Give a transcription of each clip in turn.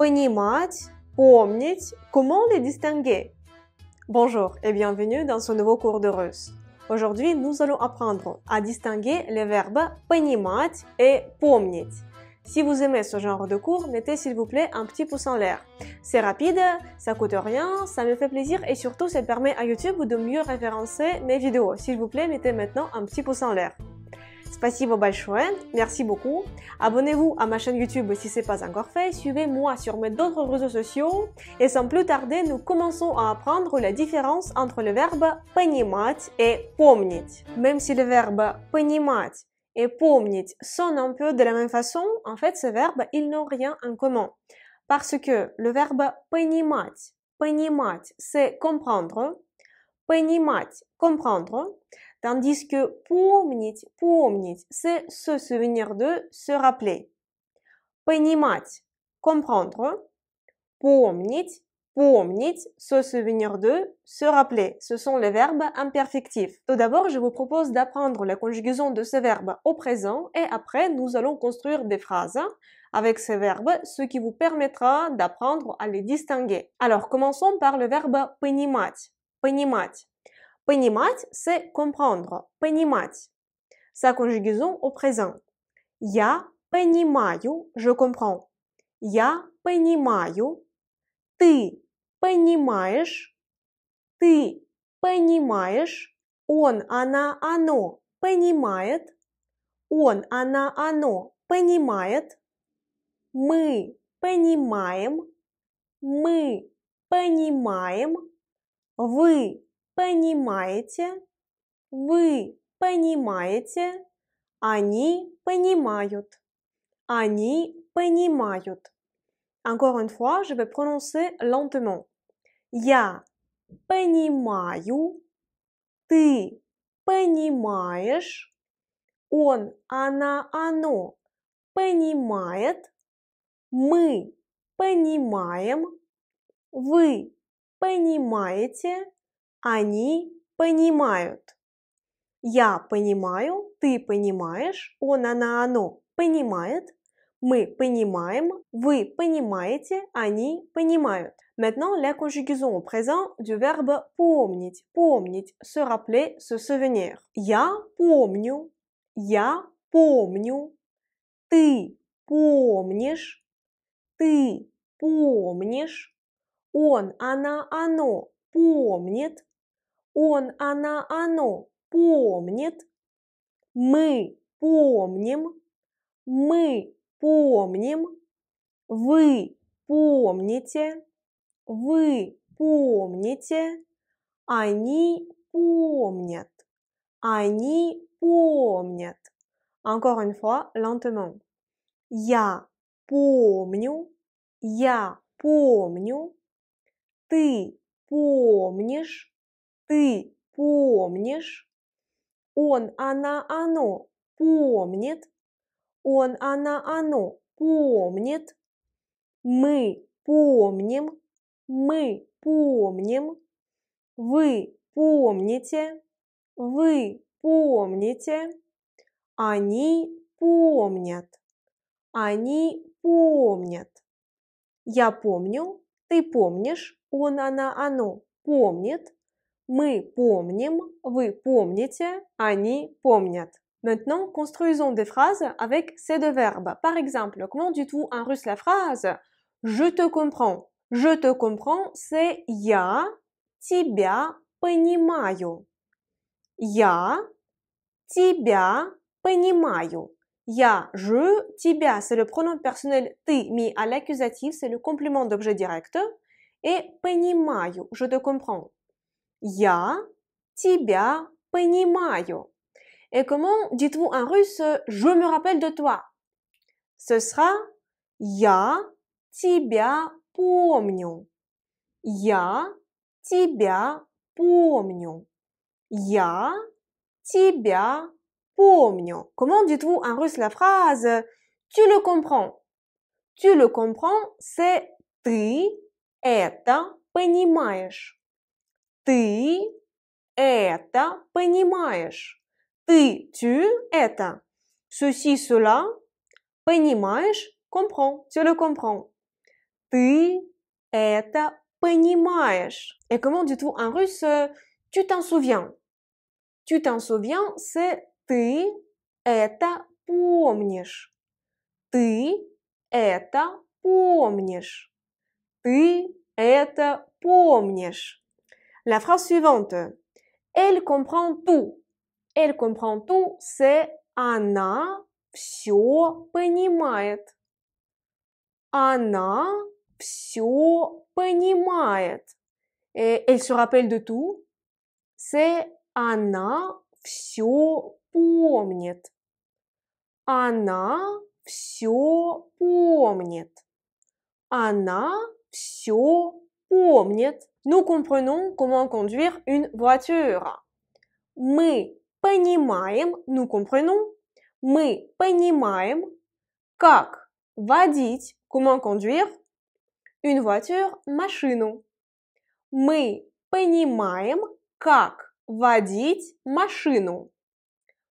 понимать, помнить, comment les distinguer. Bonjour et bienvenue dans ce nouveau cours de russe. Aujourd'hui, nous allons apprendre à distinguer les verbes понимать et помнить. Si vous aimez ce genre de cours, mettez s'il vous plaît un petit pouce en l'air. C'est rapide, ça coûte rien, ça me fait plaisir et surtout ça permet à YouTube de mieux référencer mes vidéos. S'il vous plaît, mettez maintenant un petit pouce en l'air. Спасибо большое, merci beaucoup. Abonnez-vous à ma chaîne YouTube si ce n'est pas encore fait, suivez-moi sur mes autres réseaux sociaux et sans plus tarder, nous commençons à apprendre la différence entre le verbe понимать et помнить. Même si le verbe понимать et помнить sonnent un peu de la même façon, en fait, ces verbes, ils n'ont rien en commun. Parce que le verbe понимать, понимать, c'est comprendre, понимать, comprendre, Tandis que pour помнить, c'est se souvenir de, se rappeler. Понимать, comprendre. Помнить, помнить, se souvenir de, se rappeler. Ce sont les verbes imperfectifs. Tout d'abord, je vous propose d'apprendre la conjugaison de ces verbe au présent et après, nous allons construire des phrases hein, avec ces verbes, ce qui vous permettra d'apprendre à les distinguer. Alors, commençons par le verbe понимать. Понимать, c'est comprendre. Понимать. Sa conjugaison au présent. Я понимаю, je comprends. Я понимаю. Ты понимаешь. Ты понимаешь. Он, она, оно понимает. Он, она, оно понимает. Мы понимаем. Мы понимаем. Вы понимаете, вы понимаете, они понимают, они понимают. Encore une fois, je vais prononcer lentement. Я понимаю, ты понимаешь, он, она, оно понимает, мы понимаем, вы понимаете, они понимают. Я понимаю, ты понимаешь, он, она, оно понимает, мы понимаем, вы понимаете, они понимают. Maintenant, la conjugaison au présent du verbe помнить, помнить, se rappeler, se souvenir. Я помню, я помню, ты помнишь, ты помнишь, он, она, оно помнит, он, она, оно помнит. Мы помним. Мы помним. Вы помните. Вы помните. Они помнят. Они помнят. Encore une fois, lentement. Я помню. Я помню. Ты помнишь ты помнишь, он, она, оно помнит, он, она, оно помнит, мы помним, мы помним, вы помните, вы помните, они помнят, они помнят. Я помню, ты помнишь, он, она, оно помнит, Мы помним, вы помните, они помнят. Maintenant, construisons des phrases avec ces deux verbes. Par exemple, comment dites-vous en russe la phrase Je te comprends. Je te comprends, c'est я тебя понимаю. Я тебя понимаю. Я, je, тебя, c'est le pronom personnel ты mis à l'accusatif, c'est le complément d'objet direct. Et понимаю, je te comprends. Я тебя понимаю. Et comment dites-vous en russe je me rappelle de toi Ce sera Я тебя помню. Я тебя помню. Я тебя помню. Comment dites-vous en russe la phrase Tu le comprends. Tu le comprends, c'est ты это понимаешь. ты это понимаешь. Ты, tu это. Ceci, cela, понимаешь, comprends, tu le comprends. Ты это понимаешь. Et comment dit-on en russe tu t'en souviens? Tu t'en souviens, c'est ты это помнишь. Ты это помнишь. Ты это помнишь. La phrase suivante. Elle comprend tout. Elle comprend tout, c'est Anna все понимает. Anna. понимает. elle se rappelle de tout. C'est Anna все помнит. Anna. все помнит. Anna. все помнит. Nous comprenons comment conduire une voiture. Мы понимаем, nous comprenons, мы понимаем, как водить, comment conduire, une voiture, машину. Мы понимаем, как водить машину.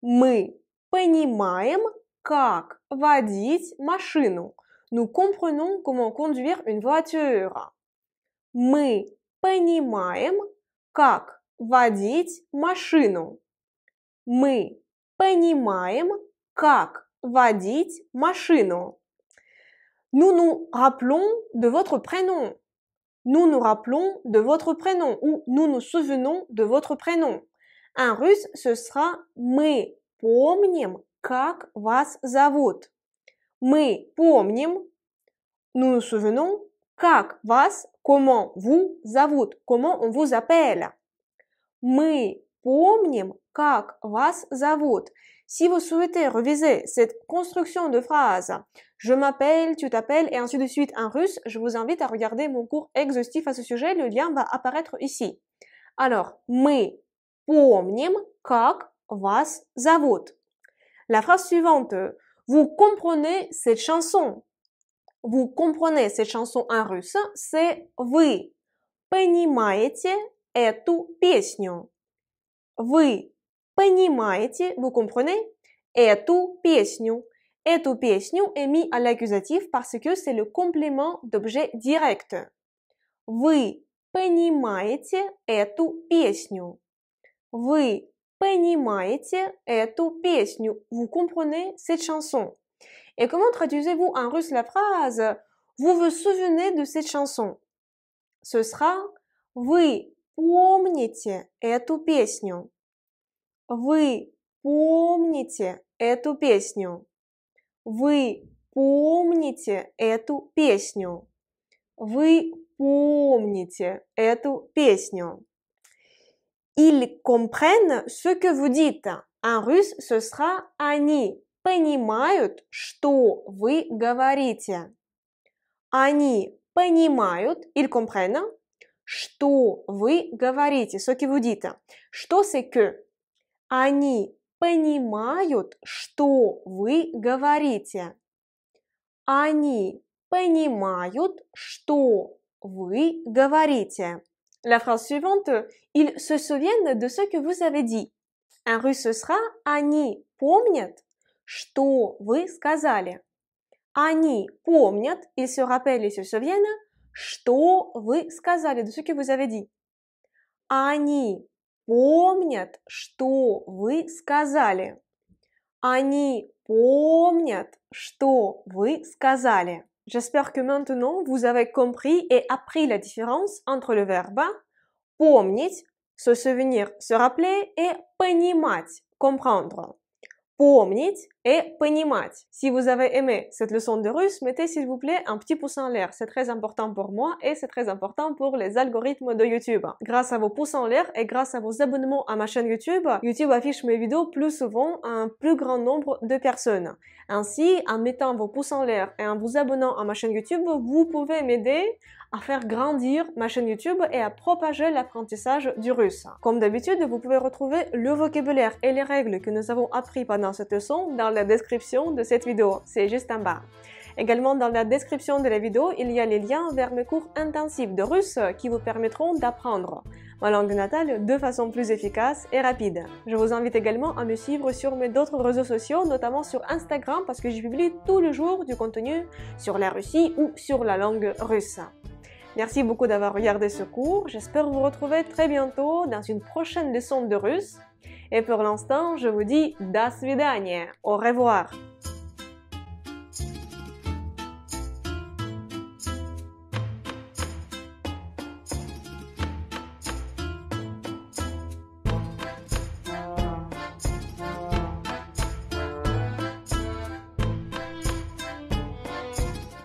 Мы понимаем, как водить машину. Nous comprenons comment conduire une voiture. Мы понимаем, как водить машину. Мы понимаем, как водить машину. Nous nous rappelons de votre prénom. Nous nous rappelons de votre prénom ou nous nous souvenons de votre prénom. En russe, ce sera мы помним, как вас зовут. Мы помним, nous nous souvenons Как вас, comment vous зовут, comment on vous appelle. Мы помним, как вас зовут. Si vous souhaitez reviser cette construction de phrase, je m'appelle, tu t'appelles et ainsi de suite en russe, je vous invite à regarder mon cours exhaustif à ce sujet, le lien va apparaître ici. Alors, мы помним, как вас зовут. La phrase suivante, vous comprenez cette chanson, vous comprenez cette chanson en russe, c'est вы понимаете эту песню. vous comprenez, эту песню. Эту est mis à l'accusatif parce que c'est le complément d'objet direct. Vous понимаете эту песню. понимаете эту песню. Vous comprenez cette chanson. Et comment traduisez-vous en russe la phrase Vous vous souvenez de cette chanson Ce sera Вы помните эту песню. Вы помните эту песню. Вы помните эту песню. Вы помните эту песню. Ils comprennent ce que vous dites. En russe, ce sera они понимают, что вы говорите. Они понимают, или comprennent, что вы говорите, ce que Что c'est que? Они понимают, что вы говорите. Они понимают, что вы говорите. La phrase suivante, ils se souviennent de ce que vous avez dit. Un russe ce sera, они помнят, что вы сказали. Они помнят, ils se rappellent, ils se souviennent, что вы сказали, de ce que vous avez dit. Они помнят, что вы сказали. Они помнят, что вы сказали. J'espère que maintenant vous avez compris et appris la différence entre le verbe помнить, se souvenir, se rappeler et понимать, comprendre. Помнить, et понимать. Si vous avez aimé cette leçon de russe, mettez s'il vous plaît un petit pouce en l'air. C'est très important pour moi et c'est très important pour les algorithmes de YouTube. Grâce à vos pouces en l'air et grâce à vos abonnements à ma chaîne YouTube, YouTube affiche mes vidéos plus souvent à un plus grand nombre de personnes. Ainsi, en mettant vos pouces en l'air et en vous abonnant à ma chaîne YouTube, vous pouvez m'aider à faire grandir ma chaîne YouTube et à propager l'apprentissage du russe. Comme d'habitude, vous pouvez retrouver le vocabulaire et les règles que nous avons appris pendant cette leçon dans la description de cette vidéo, c'est juste en bas. Également dans la description de la vidéo, il y a les liens vers mes cours intensifs de russe qui vous permettront d'apprendre ma langue natale de façon plus efficace et rapide. Je vous invite également à me suivre sur mes d'autres réseaux sociaux, notamment sur Instagram parce que je publie tous les jours du contenu sur la Russie ou sur la langue russe. Merci beaucoup d'avoir regardé ce cours, j'espère vous retrouver très bientôt dans une prochaine leçon de russe. Et pour l'instant, je vous dis das vidania, au revoir.